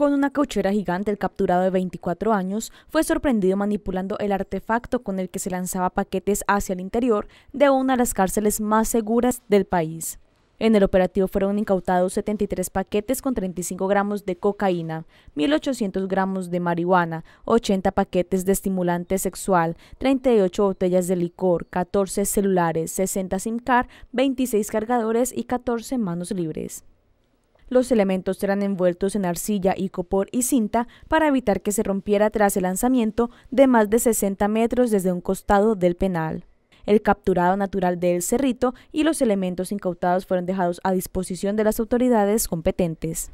Con una cauchera gigante, el capturado de 24 años fue sorprendido manipulando el artefacto con el que se lanzaba paquetes hacia el interior de una de las cárceles más seguras del país. En el operativo fueron incautados 73 paquetes con 35 gramos de cocaína, 1.800 gramos de marihuana, 80 paquetes de estimulante sexual, 38 botellas de licor, 14 celulares, 60 SIM card, 26 cargadores y 14 manos libres. Los elementos serán envueltos en arcilla y copor y cinta para evitar que se rompiera tras el lanzamiento de más de 60 metros desde un costado del penal el capturado natural del cerrito y los elementos incautados fueron dejados a disposición de las autoridades competentes.